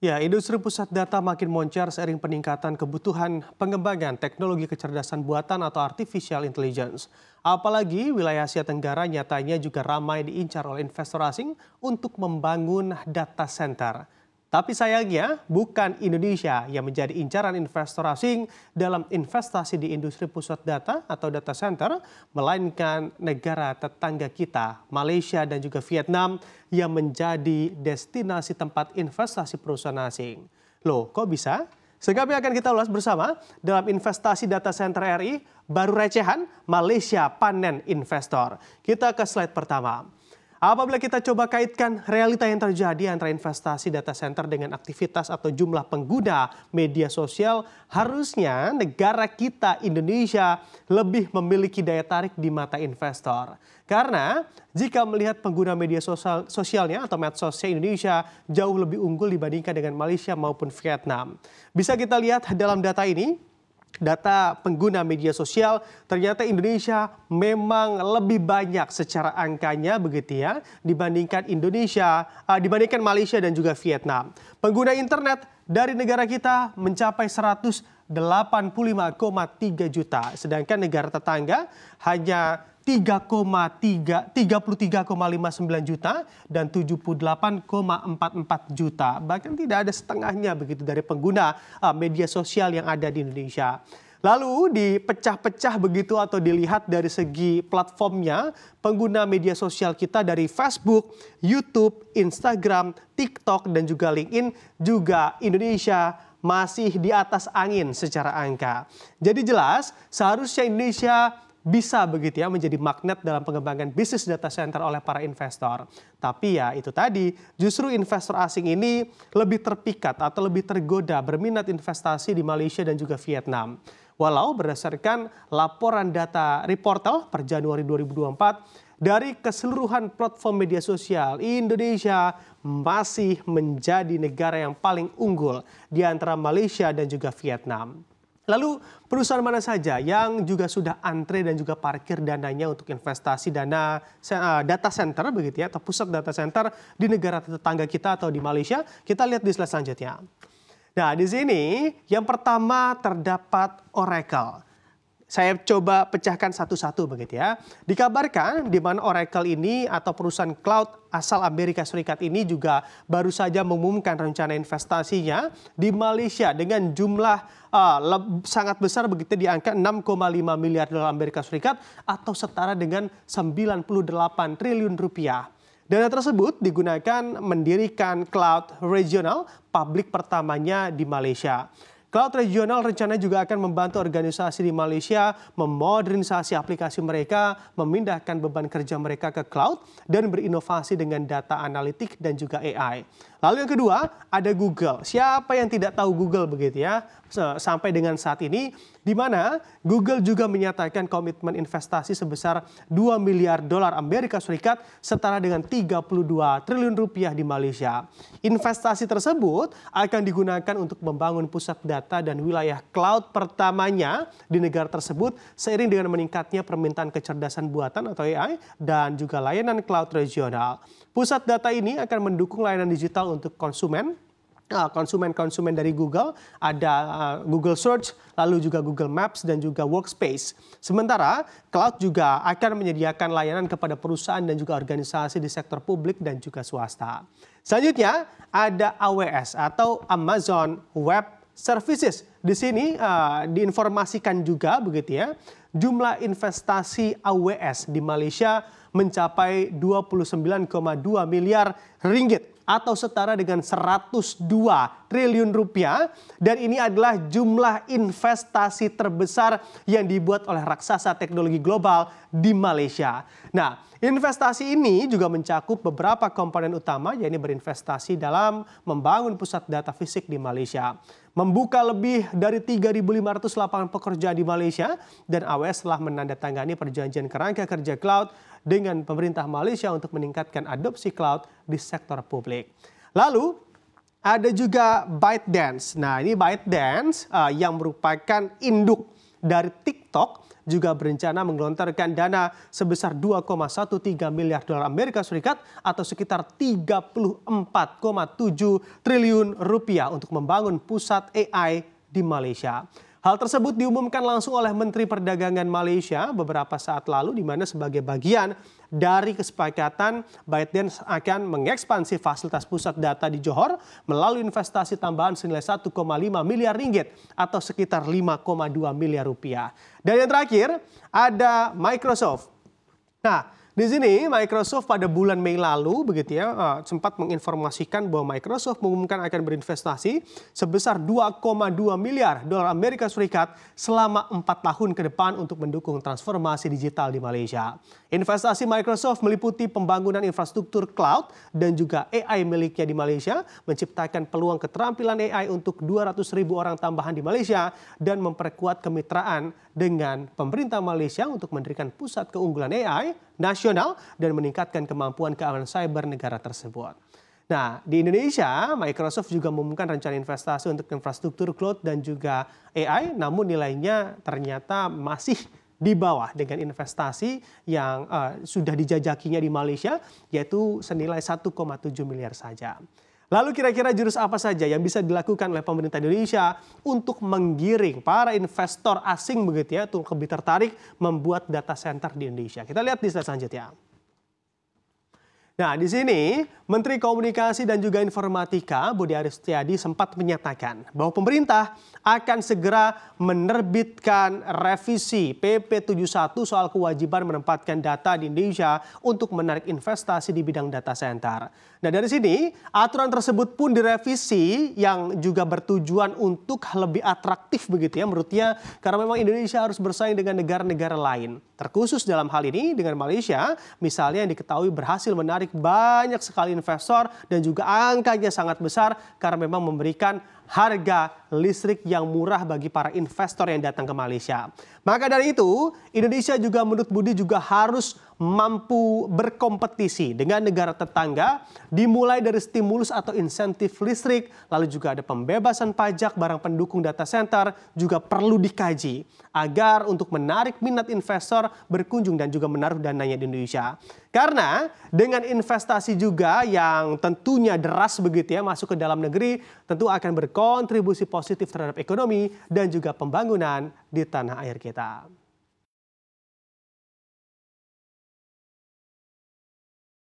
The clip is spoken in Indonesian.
Ya, industri pusat data makin moncar seiring peningkatan kebutuhan pengembangan teknologi kecerdasan buatan atau artificial intelligence. Apalagi wilayah Asia Tenggara nyatanya juga ramai diincar oleh investor asing untuk membangun data center. Tapi sayangnya bukan Indonesia yang menjadi incaran investor asing dalam investasi di industri pusat data atau data center, melainkan negara tetangga kita, Malaysia dan juga Vietnam yang menjadi destinasi tempat investasi perusahaan asing. Loh, kok bisa? Sekali akan kita ulas bersama dalam investasi data center RI, baru recehan, Malaysia panen investor. Kita ke slide pertama. Apabila kita coba kaitkan realita yang terjadi antara investasi data center dengan aktivitas atau jumlah pengguna media sosial, harusnya negara kita Indonesia lebih memiliki daya tarik di mata investor. Karena jika melihat pengguna media sosial, sosialnya atau medsosnya Indonesia jauh lebih unggul dibandingkan dengan Malaysia maupun Vietnam. Bisa kita lihat dalam data ini, data pengguna media sosial, ternyata Indonesia memang lebih banyak secara angkanya begitu ya dibandingkan Indonesia, uh, dibandingkan Malaysia dan juga Vietnam. Pengguna internet dari negara kita mencapai 185,3 juta, sedangkan negara tetangga hanya lima 33,59 juta dan 78,44 juta. Bahkan tidak ada setengahnya begitu dari pengguna eh, media sosial yang ada di Indonesia. Lalu dipecah-pecah begitu atau dilihat dari segi platformnya, pengguna media sosial kita dari Facebook, YouTube, Instagram, TikTok dan juga LinkedIn juga Indonesia masih di atas angin secara angka. Jadi jelas seharusnya Indonesia bisa begitu ya menjadi magnet dalam pengembangan bisnis data center oleh para investor. Tapi ya itu tadi, justru investor asing ini lebih terpikat atau lebih tergoda berminat investasi di Malaysia dan juga Vietnam. Walau berdasarkan laporan data Reportel per Januari 2024, dari keseluruhan platform media sosial, Indonesia masih menjadi negara yang paling unggul di antara Malaysia dan juga Vietnam. Lalu perusahaan mana saja yang juga sudah antre dan juga parkir dananya untuk investasi dana eh, data center begitu ya atau pusat data center di negara tetangga kita atau di Malaysia? Kita lihat di slide selanjutnya. Nah, di sini yang pertama terdapat Oracle. Saya coba pecahkan satu-satu begitu ya. Dikabarkan di mana Oracle ini atau perusahaan cloud asal Amerika Serikat ini juga baru saja mengumumkan rencana investasinya di Malaysia dengan jumlah uh, sangat besar begitu di angka 6,5 miliar dolar Amerika Serikat atau setara dengan 98 triliun rupiah. Dana tersebut digunakan mendirikan cloud regional publik pertamanya di Malaysia. Cloud Regional rencana juga akan membantu organisasi di Malaysia memodernisasi aplikasi mereka, memindahkan beban kerja mereka ke cloud, dan berinovasi dengan data analitik dan juga AI. Lalu yang kedua, ada Google. Siapa yang tidak tahu Google begitu ya? sampai dengan saat ini, di mana Google juga menyatakan komitmen investasi sebesar 2 miliar dolar Amerika Serikat setara dengan 32 triliun rupiah di Malaysia. Investasi tersebut akan digunakan untuk membangun pusat data dan wilayah cloud pertamanya di negara tersebut seiring dengan meningkatnya permintaan kecerdasan buatan atau AI dan juga layanan cloud regional. Pusat data ini akan mendukung layanan digital untuk konsumen, Eh, konsumen-konsumen dari Google, ada eh, Google Search, lalu juga Google Maps dan juga Workspace. Sementara cloud juga akan menyediakan layanan kepada perusahaan dan juga organisasi di sektor publik dan juga swasta. Selanjutnya ada AWS atau Amazon Web Services. Di sini uh, diinformasikan juga begitu ya, jumlah investasi AWS di Malaysia mencapai 29,2 miliar ringgit atau setara dengan 102 triliun rupiah dan ini adalah jumlah investasi terbesar yang dibuat oleh raksasa teknologi global di Malaysia. Nah, investasi ini juga mencakup beberapa komponen utama yaitu berinvestasi dalam membangun pusat data fisik di Malaysia membuka lebih dari 3.500 lapangan pekerjaan di Malaysia dan AWS telah menandatangani perjanjian kerangka kerja cloud dengan pemerintah Malaysia untuk meningkatkan adopsi cloud di sektor publik. Lalu ada juga ByteDance. Nah, ini ByteDance uh, yang merupakan induk dari TikTok juga berencana menggelontorkan dana sebesar 2,13 miliar dolar Amerika Serikat atau sekitar 34,7 triliun rupiah untuk membangun pusat AI di Malaysia. Hal tersebut diumumkan langsung oleh Menteri Perdagangan Malaysia beberapa saat lalu di mana sebagai bagian dari kesepakatan ByteDance akan mengekspansi fasilitas pusat data di Johor melalui investasi tambahan senilai 1,5 miliar ringgit atau sekitar 5,2 miliar rupiah. Dan yang terakhir ada Microsoft. Nah, di sini Microsoft pada bulan Mei lalu begitu ya eh, sempat menginformasikan bahwa Microsoft mengumumkan akan berinvestasi sebesar 2,2 miliar dolar Amerika Serikat selama 4 tahun ke depan untuk mendukung transformasi digital di Malaysia. Investasi Microsoft meliputi pembangunan infrastruktur cloud dan juga AI miliknya di Malaysia, menciptakan peluang keterampilan AI untuk ratus ribu orang tambahan di Malaysia dan memperkuat kemitraan dengan pemerintah Malaysia untuk mendirikan pusat keunggulan AI nasional dan meningkatkan kemampuan keamanan cyber negara tersebut. Nah, di Indonesia, Microsoft juga mengumumkan rencana investasi untuk infrastruktur cloud dan juga AI, namun nilainya ternyata masih di bawah dengan investasi yang uh, sudah dijajakinya di Malaysia, yaitu senilai 1,7 miliar saja. Lalu kira-kira jurus apa saja yang bisa dilakukan oleh pemerintah Indonesia untuk menggiring para investor asing begitu ya untuk lebih tertarik membuat data center di Indonesia. Kita lihat di slide selanjutnya. Nah, di sini Menteri Komunikasi dan juga Informatika Budi Aristiadi sempat menyatakan bahwa pemerintah akan segera menerbitkan revisi PP 71 soal kewajiban menempatkan data di Indonesia untuk menarik investasi di bidang data center. Nah dari sini aturan tersebut pun direvisi yang juga bertujuan untuk lebih atraktif begitu ya menurutnya karena memang Indonesia harus bersaing dengan negara-negara lain. Terkhusus dalam hal ini dengan Malaysia misalnya yang diketahui berhasil menarik banyak sekali investor dan juga angkanya sangat besar karena memang memberikan harga listrik yang murah bagi para investor yang datang ke Malaysia. Maka dari itu, Indonesia juga menurut Budi juga harus mampu berkompetisi dengan negara tetangga dimulai dari stimulus atau insentif listrik, lalu juga ada pembebasan pajak barang pendukung data center juga perlu dikaji agar untuk menarik minat investor berkunjung dan juga menaruh dananya di Indonesia. Karena dengan investasi juga yang tentunya deras begitu ya masuk ke dalam negeri tentu akan berkontribusi positif terhadap ekonomi dan juga pembangunan di tanah air kita.